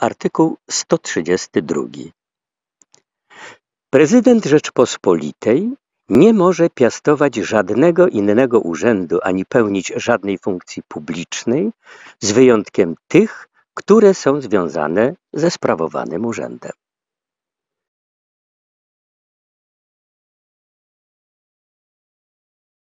Artykuł 132. Prezydent Rzeczpospolitej nie może piastować żadnego innego urzędu ani pełnić żadnej funkcji publicznej, z wyjątkiem tych, które są związane ze sprawowanym urzędem.